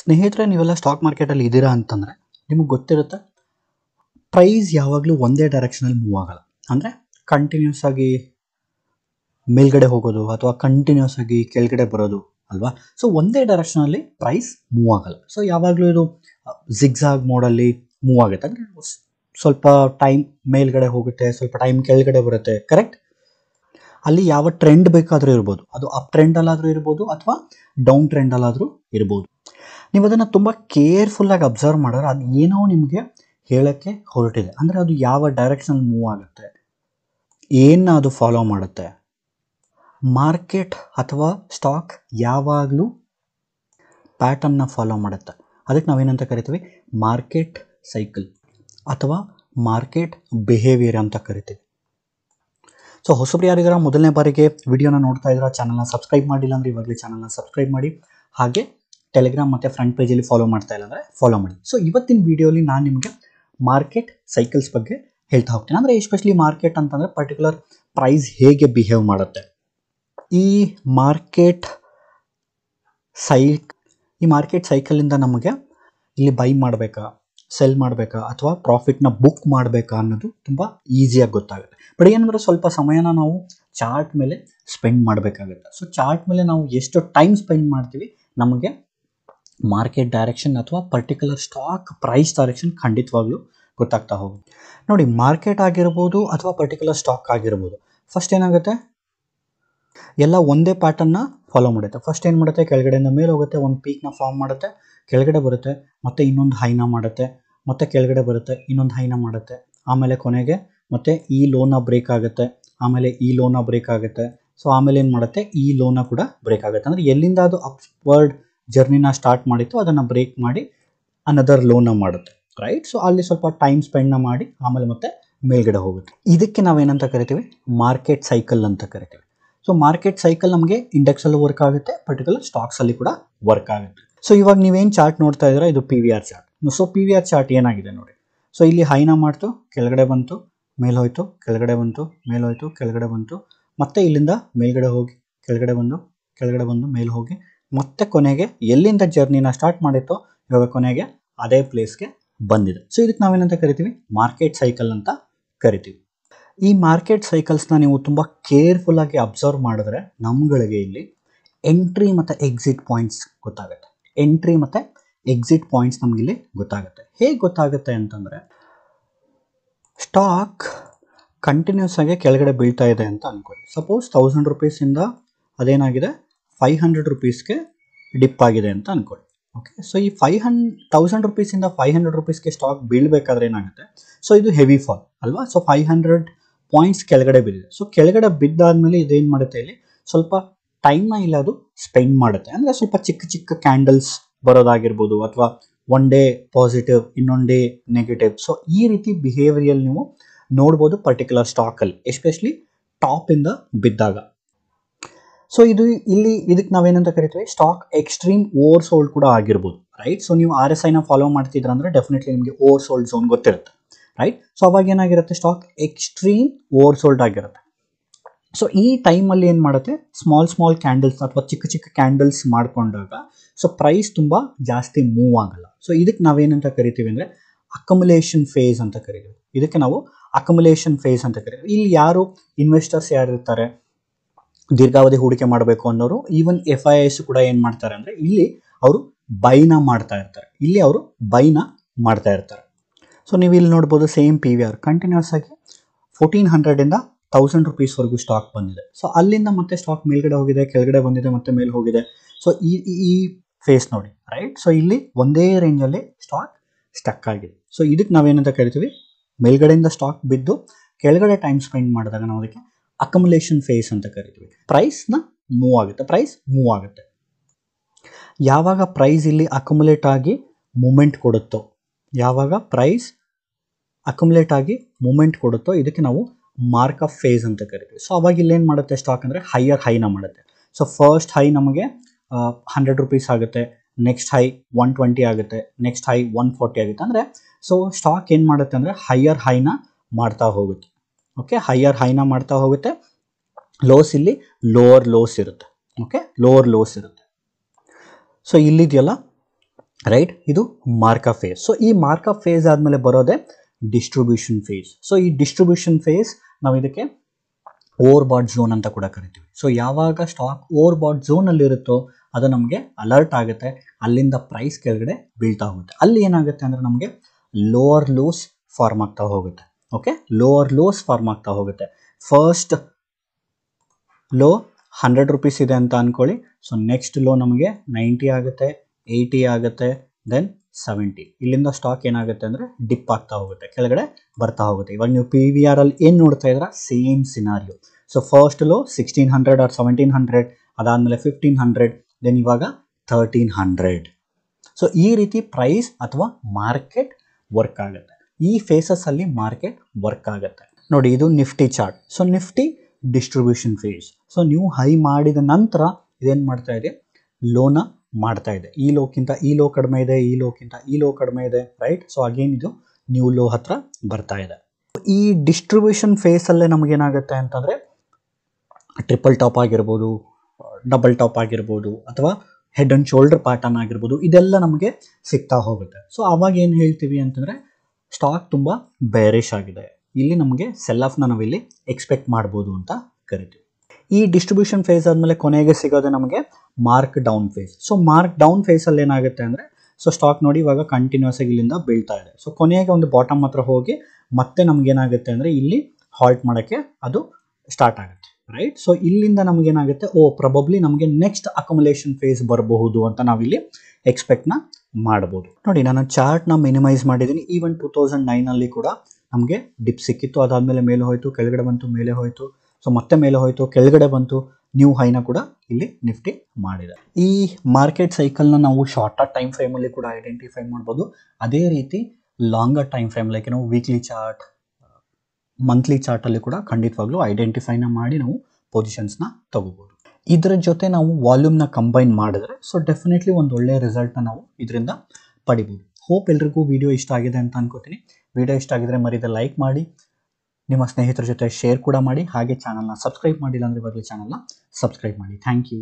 ಸ್ನೇಹಿತರೆ ನೀವೆಲ್ಲ ಸ್ಟಾಕ್ ಮಾರ್ಕೆಟಲ್ಲಿ ಇದ್ದೀರಾ ಅಂತಂದರೆ ನಿಮಗೆ ಗೊತ್ತಿರುತ್ತೆ ಪ್ರೈಸ್ ಯಾವಾಗಲೂ ಒಂದೇ ಡೈರೆಕ್ಷನಲ್ಲಿ ಮೂವ್ ಆಗೋಲ್ಲ ಅಂದರೆ ಕಂಟಿನ್ಯೂಸ್ ಆಗಿ ಮೇಲ್ಗಡೆ ಹೋಗೋದು ಅಥವಾ ಕಂಟಿನ್ಯೂಸ್ ಆಗಿ ಕೆಳಗಡೆ ಬರೋದು ಅಲ್ವಾ ಸೊ ಒಂದೇ ಡೈರೆಕ್ಷನಲ್ಲಿ ಪ್ರೈಸ್ ಮೂವ್ ಆಗೋಲ್ಲ ಸೊ ಯಾವಾಗಲೂ ಇದು ಜಿಗ್ಝಾಗ್ ಮೋಡಲ್ಲಿ ಮೂವ್ ಆಗುತ್ತೆ ಅಂದರೆ ಸ್ವಲ್ಪ ಟೈಮ್ ಮೇಲ್ಗಡೆ ಹೋಗುತ್ತೆ ಸ್ವಲ್ಪ ಟೈಮ್ ಕೆಳಗಡೆ ಬರುತ್ತೆ ಕರೆಕ್ಟ್ ಅಲ್ಲಿ ಯಾವ ಟ್ರೆಂಡ್ ಬೇಕಾದರೂ ಇರ್ಬೋದು ಅದು ಅಪ್ ಟ್ರೆಂಡಲ್ಲಾದರೂ ಇರ್ಬೋದು ಅಥವಾ ಡೌನ್ ಟ್ರೆಂಡಲ್ಲಾದರೂ ಇರ್ಬೋದು ನೀವು ಅದನ್ನು ತುಂಬ ಕೇರ್ಫುಲ್ಲಾಗಿ ಅಬ್ಸರ್ವ್ ಮಾಡಿದ್ರೆ ಅದು ಏನೋ ನಿಮಗೆ ಹೇಳೋಕ್ಕೆ ಹೊರಟಿದೆ ಅಂದರೆ ಅದು ಯಾವ ಡೈರೆಕ್ಷನಲ್ಲಿ ಮೂವ್ ಆಗುತ್ತೆ ಏನು ಅದು ಫಾಲೋ ಮಾಡುತ್ತೆ ಮಾರ್ಕೆಟ್ ಅಥವಾ ಸ್ಟಾಕ್ ಯಾವಾಗಲೂ ಪ್ಯಾಟರ್ನ ಫಾಲೋ ಮಾಡುತ್ತೆ ಅದಕ್ಕೆ ನಾವೇನಂತ ಕರಿತೀವಿ ಮಾರ್ಕೆಟ್ ಸೈಕಲ್ ಅಥವಾ ಮಾರ್ಕೆಟ್ ಬಿಹೇವಿಯರ್ ಅಂತ ಕರಿತೀವಿ ಸೊ ಹೊಸಬ್ರು ಮೊದಲನೇ ಬಾರಿಗೆ ವಿಡಿಯೋನ ನೋಡ್ತಾ ಇದ್ರೆ ಚಾನಲ್ನ ಸಬ್ಸ್ಕ್ರೈಬ್ ಮಾಡಿಲ್ಲ ಅಂದರೆ ಇವಾಗಲೇ ಚಾನಲ್ನ ಸಬ್ಸ್ಕ್ರೈಬ್ ಮಾಡಿ ಹಾಗೆ ಟೆಲಿಗ್ರಾಮ್ ಮತ್ತು ಫ್ರಂಟ್ ಪೇಜಲ್ಲಿ ಫಾಲೋ ಮಾಡ್ತಾ ಇಲ್ಲ ಅಂದರೆ ಫಾಲೋ ಮಾಡಿ ಸೊ ಇವತ್ತಿನ ವೀಡಿಯೋಲಿ ನಾನು ನಿಮಗೆ ಮಾರ್ಕೆಟ್ ಸೈಕಲ್ಸ್ ಬಗ್ಗೆ ಹೇಳ್ತಾ ಹೋಗ್ತೀನಿ ಅಂದರೆ ಎಸ್ಪೆಷಲಿ ಮಾರ್ಕೆಟ್ ಅಂತಂದರೆ ಪರ್ಟಿಕ್ಯುಲರ್ ಪ್ರೈಸ್ ಹೇಗೆ ಬಿಹೇವ್ ಮಾಡುತ್ತೆ ಈ ಮಾರ್ಕೆಟ್ ಸೈ ಈ ಮಾರ್ಕೆಟ್ ಸೈಕಲಿಂದ ನಮಗೆ ಇಲ್ಲಿ ಬೈ ಮಾಡಬೇಕಾ ಸೆಲ್ ಮಾಡಬೇಕಾ ಅಥವಾ ಪ್ರಾಫಿಟ್ನ ಬುಕ್ ಮಾಡಬೇಕಾ ಅನ್ನೋದು ತುಂಬ ಈಸಿಯಾಗಿ ಗೊತ್ತಾಗುತ್ತೆ ಬಟ್ ಏನಂದರೆ ಸ್ವಲ್ಪ ಸಮಯನ ನಾವು ಚಾರ್ಟ್ ಮೇಲೆ ಸ್ಪೆಂಡ್ ಮಾಡಬೇಕಾಗುತ್ತೆ ಸೊ ಚಾರ್ಟ್ ಮೇಲೆ ನಾವು ಎಷ್ಟು ಟೈಮ್ ಸ್ಪೆಂಡ್ ಮಾಡ್ತೀವಿ ನಮಗೆ ಮಾರ್ಕೆಟ್ ಡೈರೆಕ್ಷನ್ ಅಥವಾ ಪರ್ಟಿಕ್ಯುಲರ್ ಸ್ಟಾಕ್ ಪ್ರೈಸ್ ಡೈರೆಕ್ಷನ್ ಖಂಡಿತವಾಗ್ಲೂ ಗೊತ್ತಾಗ್ತಾ ಹೋಗುತ್ತೆ ನೋಡಿ ಮಾರ್ಕೆಟ್ ಆಗಿರ್ಬೋದು ಅಥವಾ ಪರ್ಟಿಕ್ಯುಲರ್ ಸ್ಟಾಕ್ ಆಗಿರ್ಬೋದು ಫಸ್ಟ್ ಏನಾಗುತ್ತೆ ಎಲ್ಲ ಒಂದೇ ಪ್ಯಾಟರ್ನ್ನ ಫಾಲೋ ಮಾಡುತ್ತೆ ಫಸ್ಟ್ ಏನು ಮಾಡುತ್ತೆ ಕೆಳಗಡೆಯಿಂದ ಮೇಲೆ ಹೋಗುತ್ತೆ ಒಂದು ಪೀಕ್ನ ಫಾರ್ಮ್ ಮಾಡುತ್ತೆ ಕೆಳಗಡೆ ಬರುತ್ತೆ ಮತ್ತೆ ಇನ್ನೊಂದು ಹೈನ ಮಾಡುತ್ತೆ ಮತ್ತೆ ಕೆಳಗಡೆ ಬರುತ್ತೆ ಇನ್ನೊಂದು ಹೈನ ಮಾಡುತ್ತೆ ಆಮೇಲೆ ಕೊನೆಗೆ ಮತ್ತೆ ಈ ಲೋನ ಬ್ರೇಕ್ ಆಗುತ್ತೆ ಆಮೇಲೆ ಈ ಲೋನ ಬ್ರೇಕ್ ಆಗುತ್ತೆ ಸೊ ಆಮೇಲೆ ಏನು ಮಾಡುತ್ತೆ ಈ ಲೋನ ಕೂಡ ಬ್ರೇಕ್ ಆಗುತ್ತೆ ಅಂದರೆ ಎಲ್ಲಿಂದ ಅದು ಅಪ್ವರ್ಡ್ ಜರ್ನಿನ ಸ್ಟಾರ್ಟ್ ಮಾಡಿತ್ತು ಅದನ್ನು ಬ್ರೇಕ್ ಮಾಡಿ ಅನದರ್ ಲೋನ ಮಾಡುತ್ತೆ ರೈಟ್ ಸೊ ಅಲ್ಲಿ ಸ್ವಲ್ಪ ಟೈಮ್ ಸ್ಪೆಂಡ್ನ ಮಾಡಿ ಆಮೇಲೆ ಮತ್ತೆ ಮೇಲ್ಗಡೆ ಹೋಗುತ್ತೆ ಇದಕ್ಕೆ ನಾವೇನಂತ ಕರಿತೀವಿ ಮಾರ್ಕೆಟ್ ಸೈಕಲ್ ಅಂತ ಕರಿತೀವಿ ಸೊ ಮಾರ್ಕೆಟ್ ಸೈಕಲ್ ನಮಗೆ ಇಂಡೆಕ್ಸಲ್ಲೂ ವರ್ಕ್ ಆಗುತ್ತೆ ಪರ್ಟಿಕ್ಯುಲರ್ ಸ್ಟಾಕ್ಸಲ್ಲಿ ಕೂಡ ವರ್ಕ್ ಆಗುತ್ತೆ ಸೊ ಇವಾಗ ನೀವೇನು ಚಾರ್ಟ್ ನೋಡ್ತಾ ಇದ್ದೀರಾ ಇದು P V R chart so P V R chart ಏನಾಗಿದೆ ನೋಡಿ ಸೊ ಇಲ್ಲಿ ಹೈನ ಮಾಡ್ತು ಕೆಳಗಡೆ ಬಂತು ಮೇಲೋಯ್ತು ಕೆಳಗಡೆ ಬಂತು ಮೇಲೋಯ್ತು ಕೆಳಗಡೆ ಬಂತು ಮತ್ತೆ ಇಲ್ಲಿಂದ ಮೇಲ್ಗಡೆ ಹೋಗಿ ಕೆಳಗಡೆ ಬಂದು ಕೆಳಗಡೆ ಬಂದು ಮೇಲೆ ಹೋಗಿ ಮತ್ತೆ ಕೊನೆಗೆ ಎಲ್ಲಿಂದ ಜರ್ನಿನ ಸ್ಟಾರ್ಟ್ ಮಾಡಿತ್ತೋ ಇವಾಗ ಕೊನೆಗೆ ಅದೇ ಪ್ಲೇಸ್ಗೆ ಬಂದಿದೆ ಸೊ ಇದಕ್ಕೆ ನಾವೇನಂತ ಕರಿತೀವಿ ಮಾರ್ಕೆಟ್ ಸೈಕಲ್ ಅಂತ ಕರಿತೀವಿ ಈ ಮಾರ್ಕೆಟ್ ಸೈಕಲ್ಸ್ನ ನೀವು ತುಂಬ ಕೇರ್ಫುಲ್ಲಾಗಿ ಅಬ್ಸರ್ವ್ ಮಾಡಿದ್ರೆ ನಮ್ಗಳಿಗೆ ಇಲ್ಲಿ ಎಂಟ್ರಿ ಮತ್ತು ಎಕ್ಸಿಟ್ ಪಾಯಿಂಟ್ಸ್ ಗೊತ್ತಾಗುತ್ತೆ ಎಂಟ್ರಿ ಮತ್ತು ಎಕ್ಸಿಟ್ ಪಾಯಿಂಟ್ಸ್ ನಮಗಿಲ್ಲಿ ಗೊತ್ತಾಗುತ್ತೆ ಹೇಗೆ ಗೊತ್ತಾಗುತ್ತೆ ಅಂತಂದರೆ ಸ್ಟಾಕ್ ಕಂಟಿನ್ಯೂಸ್ ಆಗಿ ಕೆಳಗಡೆ ಬೀಳ್ತಾ ಇದೆ ಅಂತ ಅನ್ಕೊಳ್ಳಿ ಸಪೋಸ್ ತೌಸಂಡ್ ರುಪೀಸಿಂದ ಅದೇನಾಗಿದೆ ಫೈವ್ ಹಂಡ್ರೆಡ್ ರುಪೀಸ್ಗೆ ಡಿಪ್ ಆಗಿದೆ ಅಂತ ಅನ್ಕೊಳ್ಳಿ ಓಕೆ ಸೊ ಈ ಫೈವ್ ಹಂಡ್ ತೌಸಂಡ್ ರುಪೀಸಿಂದ ಫೈವ್ ಹಂಡ್ರೆಡ್ ರುಪೀಸ್ಗೆ ಸ್ಟಾಕ್ ಬೀಳಬೇಕಾದ್ರೆ ಏನಾಗುತ್ತೆ ಸೊ ಇದು ಹೆವಿ ಫಾಲ್ ಅಲ್ವಾ ಸೊ ಫೈವ್ ಹಂಡ್ರೆಡ್ ಪಾಯಿಂಟ್ಸ್ ಕೆಳಗಡೆ ಬಿದ್ದಿದೆ ಸೊ ಕೆಳಗಡೆ ಬಿದ್ದಾದಮೇಲೆ ಇದೇನು ಮಾಡುತ್ತೆ ಇಲ್ಲಿ ಸ್ವಲ್ಪ ಟೈಮ್ನ ಇಲ್ಲ ಅದು ಸ್ಪೆಂಡ್ ಮಾಡುತ್ತೆ ಅಂದರೆ ಸ್ವಲ್ಪ ಚಿಕ್ಕ ಚಿಕ್ಕ ಕ್ಯಾಂಡಲ್ಸ್ ಬರೋದಾಗಿರ್ಬೋದು ಅಥವಾ ಒನ್ ಡೇ ಪಾಸಿಟಿವ್ ಇನ್ನೊಂದು ಡೇ ನೆಗೆಟಿವ್ ಸೊ ಈ ರೀತಿ ಬಿಹೇವಿಯಲ್ ನೀವು ನೋಡ್ಬೋದು ಪರ್ಟಿಕ್ಯುಲರ್ ಸ್ಟಾಕಲ್ಲಿ ಎಸ್ಪೆಷಲಿ ಟಾಪಿಂದ ಬಿದ್ದಾಗ ಸೊ ಇದು ಇಲ್ಲಿ ಇದಕ್ಕೆ ನಾವೇನಂತ ಕರಿತೀವಿ ಸ್ಟಾಕ್ ಎಕ್ಸ್ಟ್ರೀಮ್ ಓವರ್ ಸೋಲ್ಡ್ ಕೂಡ ಆಗಿರ್ಬೋದು ರೈಟ್ ಸೊ ನೀವು ಆರ್ ಎಸ್ ಐನ ಫಾಲೋ ಮಾಡ್ತಿದ್ರ ಅಂದ್ರೆ ಡೆಫಿನೆಟ್ಲಿ ನಿಮಗೆ ಓವರ್ ಸೋಲ್ಡ್ ಝೋನ್ ಗೊತ್ತಿರುತ್ತೆ ರೈಟ್ ಸೊ ಅವಾಗ ಏನಾಗಿರುತ್ತೆ ಸ್ಟಾಕ್ ಎಕ್ಸ್ಟ್ರೀಮ್ ಓವರ್ ಸೋಲ್ಡ್ ಆಗಿರುತ್ತೆ ಸೊ ಈ ಟೈಮಲ್ಲಿ ಏನು ಮಾಡುತ್ತೆ ಸ್ಮಾಲ್ ಸ್ಮಾಲ್ ಕ್ಯಾಂಡಲ್ಸ್ ಅಥವಾ ಚಿಕ್ಕ ಚಿಕ್ಕ ಕ್ಯಾಂಡಲ್ಸ್ ಮಾಡಿಕೊಂಡಾಗ ಸೊ ಪ್ರೈಸ್ ತುಂಬ ಜಾಸ್ತಿ ಮೂವ್ ಆಗಲ್ಲ ಸೊ ಇದಕ್ಕೆ ನಾವೇನಂತ ಕರಿತೀವಿ ಅಂದರೆ ಅಕಮುಲೇಷನ್ ಫೇಸ್ ಅಂತ ಕರಿತೀವಿ ಇದಕ್ಕೆ ನಾವು ಅಕಮುಲೇಷನ್ ಫೇಸ್ ಅಂತ ಕರಿತೀವಿ ಇಲ್ಲಿ ಯಾರು ಇನ್ವೆಸ್ಟರ್ಸ್ ಯಾರು ಇರ್ತಾರೆ ದೀರ್ಘಾವಧಿ ಹೂಡಿಕೆ ಮಾಡಬೇಕು ಅನ್ನೋರು ಈವನ್ ಎಫ್ ಐ ಎಸ್ ಕೂಡ ಏನು ಮಾಡ್ತಾರೆ ಅಂದರೆ ಇಲ್ಲಿ ಅವರು ಬೈನ ಮಾಡ್ತಾ ಇರ್ತಾರೆ ಇಲ್ಲಿ ಅವರು ಬೈನ ಮಾಡ್ತಾ ಇರ್ತಾರೆ ಸೊ ನೀವು ಇಲ್ಲಿ ನೋಡ್ಬೋದು same P V R continuous ಆಗಿ ಫೋರ್ಟೀನ್ ಹಂಡ್ರೆಡಿಂದ ತೌಸಂಡ್ ರುಪೀಸ್ವರೆಗೂ ಸ್ಟಾಕ್ ಬಂದಿದೆ ಸೊ ಅಲ್ಲಿಂದ ಮತ್ತೆ ಸ್ಟಾಕ್ ಮೇಲ್ಗಡೆ ಹೋಗಿದೆ ಕೆಳಗಡೆ ಬಂದಿದೆ ಮತ್ತೆ ಮೇಲೆ ಹೋಗಿದೆ ಸೊ ಈ ಈ ಫೇಸ್ ನೋಡಿ ರೈಟ್ ಸೊ ಇಲ್ಲಿ ಒಂದೇ ರೇಂಜಲ್ಲಿ ಸ್ಟಾಕ್ ಸ್ಟಕ್ ಆಗಿದೆ ಸೊ ಇದಕ್ಕೆ ನಾವೇನಂತ ಕರಿತೀವಿ ಮೇಲ್ಗಡೆಯಿಂದ ಸ್ಟಾಕ್ ಬಿದ್ದು ಕೆಳಗಡೆ ಟೈಮ್ ಸ್ಪೆಂಡ್ ಮಾಡಿದಾಗ ನಾವು ಅದಕ್ಕೆ ಅಕಮುಲೇಷನ್ ಫೇಸ್ ಅಂತ ಕರಿತೀವಿ ಪ್ರೈಸ್ನ ಮೂವ್ ಆಗುತ್ತೆ ಪ್ರೈಸ್ ಮೂವ್ ಆಗುತ್ತೆ ಯಾವಾಗ ಪ್ರೈಸ್ ಇಲ್ಲಿ ಅಕಮುಲೇಟ್ ಆಗಿ ಮೂಮೆಂಟ್ ಕೊಡುತ್ತೋ ಯಾವಾಗ ಪ್ರೈಸ್ ಅಕಮುಲೇಟ್ ಆಗಿ ಮೂಮೆಂಟ್ ಕೊಡುತ್ತೋ ಇದಕ್ಕೆ ನಾವು ಮಾರ್ಕ್ ಆಫ್ ಫೇಸ್ ಅಂತ ಕರಿತೀವಿ ಸೊ ಅವಾಗ ಇಲ್ಲೇನು ಮಾಡುತ್ತೆ ಸ್ಟಾಕ್ ಅಂದರೆ ಹೈಯರ್ ಹೈನ ಮಾಡುತ್ತೆ ಸೊ ಫಸ್ಟ್ ಹೈ ನಮಗೆ ಹಂಡ್ರೆಡ್ ರುಪೀಸ್ ಆಗುತ್ತೆ ನೆಕ್ಸ್ಟ್ ಹೈ ಒನ್ ಟ್ವೆಂಟಿ ಆಗುತ್ತೆ ನೆಕ್ಸ್ಟ್ ಹೈ ಒನ್ ಫೋರ್ಟಿ ಆಗುತ್ತೆ ಅಂದರೆ ಸೊ ಸ್ಟಾಕ್ ಏನು ಮಾಡುತ್ತೆ ಅಂದರೆ ಹೈಯರ್ ಹೈನ ಮಾಡ್ತಾ ಹೋಗುತ್ತೆ ಓಕೆ ಹೈಯರ್ ಹೈನ ಮಾಡ್ತಾ ಹೋಗುತ್ತೆ ಲೋಸ್ ಇಲ್ಲಿ ಲೋವರ್ ಲೋಸ್ ಇರುತ್ತೆ ಓಕೆ ಲೋವರ್ ಲೋಸ್ ಇರುತ್ತೆ ಸೊ ಇಲ್ಲಿದೆಯಲ್ಲ ರೈಟ್ ಇದು ಮಾರ್ಕಾ ಫೇಸ್ ಸೊ ಈ ಮಾರ್ಕಾ ಫೇಸ್ ಆದಮೇಲೆ ಬರೋದೇ ಡಿಸ್ಟ್ರಿಬ್ಯೂಷನ್ ಫೇಸ್ ಸೊ ಈ ಡಿಸ್ಟ್ರಿಬ್ಯೂಷನ್ ಫೇಸ್ ನಾವು ಇದಕ್ಕೆ ಓವರ್ ಬಾಟ್ ಝೋನ್ ಅಂತ ಕೂಡ ಕರಿತೀವಿ ಸೊ ಯಾವಾಗ ಸ್ಟಾಕ್ ಓವರ್ ಬಾಟ್ ಇರುತ್ತೋ ಅದು ನಮಗೆ ಅಲರ್ಟ್ ಆಗುತ್ತೆ ಅಲ್ಲಿಂದ ಪ್ರೈಸ್ ಕೆಳಗಡೆ ಬೀಳ್ತಾ ಹೋಗುತ್ತೆ ಅಲ್ಲಿ ಏನಾಗುತ್ತೆ ಅಂದರೆ ನಮಗೆ ಲೋವರ್ ಲೋಸ್ ಫಾರ್ಮ್ ಆಗ್ತಾ ಹೋಗುತ್ತೆ ಓಕೆ ಲೋವರ್ ಲೋಸ್ ಫಾರ್ಮ್ ಆಗ್ತಾ ಹೋಗುತ್ತೆ ಫಸ್ಟ್ ಲೋ ಹಂಡ್ರೆಡ್ ರುಪೀಸ್ ಇದೆ ಅಂತ ಅನ್ಕೊಳ್ಳಿ ಸೊ ನೆಕ್ಸ್ಟ್ ಲೋ ನಮಗೆ ನೈಂಟಿ ಆಗುತ್ತೆ ಏಯ್ಟಿ ಆಗುತ್ತೆ ದೆನ್ ಸೆವೆಂಟಿ ಇಲ್ಲಿಂದ ಸ್ಟಾಕ್ ಏನಾಗುತ್ತೆ ಅಂದರೆ ಡಿಪ್ ಆಗ್ತಾ ಹೋಗುತ್ತೆ ಕೆಳಗಡೆ ಬರ್ತಾ ಹೋಗುತ್ತೆ ಇವಾಗ ನೀವು ಪಿ ವಿ ಅಲ್ಲಿ ಏನು ನೋಡ್ತಾ ಇದ್ರ same scenario so first low sixteen hundred or seventeen hundred ಅದಾದಮೇಲೆ ಫಿಫ್ಟೀನ್ ಹಂಡ್ರೆಡ್ ದೆನ್ ಇವಾಗ ತರ್ಟೀನ್ ಹಂಡ್ರೆಡ್ ಸೊ ಈ ರೀತಿ ಪ್ರೈಸ್ ಅಥವಾ ಮಾರ್ಕೆಟ್ ವರ್ಕ್ ಆಗುತ್ತೆ ಈ ಅಲ್ಲಿ ಮಾರ್ಕೆಟ್ ವರ್ಕ್ ಆಗುತ್ತೆ ನೋಡಿ ಇದು Nifty chart so Nifty distribution phase so ನೀವು ಹೈ ಮಾಡಿದ ನಂತರ ಇದೇನು ಮಾಡ್ತಾ ಇದೆ ಲೋನ ಮಾಡ್ತಾ ಇದೆ ಈ ಲೋಕ್ಕಿಂತ ಈ ಲೋ ಕಡಿಮೆ ಇದೆ ಈ ಲೋಕ್ಕಿಂತ ಈ ಲೋ ಕಡಿಮೆ ಇದೆ ರೈಟ್ ಸೊ ಅಗೇನ್ ಇದು ನ್ಯೂ ಲೋ ಹತ್ರ ಬರ್ತಾ ಇದೆ ಈ ಡಿಸ್ಟ್ರಿಬ್ಯೂಷನ್ ಫೇಸಲ್ಲೇ ಏನಾಗುತ್ತೆ ಅಂತಂದರೆ ಟ್ರಿಪಲ್ ಟಾಪ್ ಆಗಿರ್ಬೋದು ಡಬಲ್ ಟಾಪ್ ಆಗಿರ್ಬೋದು ಅಥವಾ ಹೆಡ್ ಆ್ಯಂಡ್ ಶೋಲ್ಡರ್ ಪ್ಯಾಟರ್ನ್ ಆಗಿರ್ಬೋದು ಇದೆಲ್ಲ ನಮಗೆ ಸಿಗ್ತಾ ಹೋಗುತ್ತೆ ಸೊ ಅವಾಗ ಏನು ಹೇಳ್ತೀವಿ ಅಂತಂದರೆ ಸ್ಟಾಕ್ ತುಂಬ ಬೇರಿಶ್ ಆಗಿದೆ ಇಲ್ಲಿ ನಮಗೆ ಸೆಲ್ ಆಫ್ನ ನಾವಿಲ್ಲಿ ಎಕ್ಸ್ಪೆಕ್ಟ್ ಮಾಡ್ಬೋದು ಅಂತ ಕರಿತೀವಿ ಈ ಡಿಸ್ಟ್ರಿಬ್ಯೂಷನ್ ಫೇಸ್ ಆದಮೇಲೆ ಕೊನೆಗೆ ಸಿಗೋದು ನಮಗೆ markdown phase so markdown ಫೇಸಲ್ಲಿ ಏನಾಗುತ್ತೆ ಅಂದರೆ ಸೊ ಸ್ಟಾಕ್ ನೋಡಿ ಇವಾಗ ಕಂಟಿನ್ಯೂಸ್ ಆಗಿ ಇಲ್ಲಿಂದ ಬೀಳ್ತಾ ಇದೆ ಸೊ ಕೊನೆಗೆ ಒಂದು ಬಾಟಮ್ ಹತ್ರ ಹೋಗಿ ಮತ್ತೆ ನಮಗೇನಾಗುತ್ತೆ ಅಂದರೆ ಇಲ್ಲಿ ಹಾಲ್ಟ್ ಮಾಡೋಕ್ಕೆ ಅದು ಸ್ಟಾರ್ಟ್ ಆಗುತ್ತೆ ರೈಟ್ ಸೊ ಇಲ್ಲಿಂದ ನಮಗೇನಾಗುತ್ತೆ ಓ ಪ್ರಬಬ್ಲಿ ನಮಗೆ ನೆಕ್ಸ್ಟ್ ಅಕೊಮಲೇಷನ್ ಫೇಸ್ ಬರಬಹುದು ಅಂತ ನಾವಿಲ್ಲಿ ಎಕ್ಸ್ಪೆಕ್ಟ್ನ ಮಾಡ್ಬೋದು ನೋಡಿ ನಾನು ಚಾರ್ಟ್ನ ಮಿನಿಮೈಸ್ ಮಾಡಿದ್ದೀನಿ ಈವನ್ ಟೂ ತೌಸಂಡ್ ನೈನಲ್ಲಿ ಕೂಡ ನಮಗೆ ಡಿಪ್ ಸಿಕ್ಕಿತ್ತು ಅದಾದಮೇಲೆ ಮೇಲೆ ಹೋಯಿತು ಕೆಳಗಡೆ ಬಂತು ಮೇಲೆ ಹೋಯಿತು ಸೊ ಮತ್ತೆ ಮೇಲೆ ಹೋಯಿತು ಕೆಳಗಡೆ ಬಂತು ನ್ಯೂ ಹೈನ ಕೂಡ ಇಲ್ಲಿ ನಿಫ್ಟಿ ಮಾಡಿದೆ ಈ ಮಾರ್ಕೆಟ್ ಸೈಕಲ್ನ ನಾವು ಶಾರ್ಟರ್ ಟೈಮ್ ಫ್ರೇಮಲ್ಲಿ ಕೂಡ ಐಡೆಂಟಿಫೈ ಮಾಡ್ಬೋದು ಅದೇ ರೀತಿ ಲಾಂಗರ್ ಟೈಮ್ ಫ್ರೇಮ್ ಲೈಕ್ ನಾವು ವೀಕ್ಲಿ ಚಾರ್ಟ್ ಮಂತ್ಲಿ ಚಾರ್ಟಲ್ಲಿ ಕೂಡ ಖಂಡಿತವಾಗ್ಲೂ ಐಡೆಂಟಿಫೈನ ಮಾಡಿ ನಾವು ಪೊಸಿಷನ್ಸ್ನ ತಗೋಬೋದು ಇದರ ಜೊತೆ ನಾವು ವಾಲ್ಯೂಮ್ನ ಕಂಬೈನ್ ಮಾಡಿದ್ರೆ ಸೊ ಡೆಫಿನೆಟ್ಲಿ ಒಂದು ಒಳ್ಳೆಯ ರಿಸಲ್ಟ್ನ ನಾವು ಇದರಿಂದ ಪಡಿಬೋದು ಹೋಪ್ ಎಲ್ರಿಗೂ ವಿಡಿಯೋ ಇಷ್ಟ ಆಗಿದೆ ಅಂತ ಅನ್ಕೋತೀನಿ ವಿಡಿಯೋ ಇಷ್ಟ ಆಗಿದ್ರೆ ಮರೀದ ಲೈಕ್ ಮಾಡಿ ನಿಮ್ಮ ಸ್ನೇಹಿತರ ಜೊತೆ ಶೇರ್ ಕೂಡ ಮಾಡಿ ಹಾಗೆ ಚಾನಲ್ನ ಸಬ್ಸ್ಕ್ರೈಬ್ ಮಾಡಿಲ್ಲ ಅಂದರೆ ಇವಾಗಲೇ ಚಾನಲ್ನ ಸಬ್ಸ್ಕ್ರೈಬ್ ಮಾಡಿ ಥ್ಯಾಂಕ್ ಯು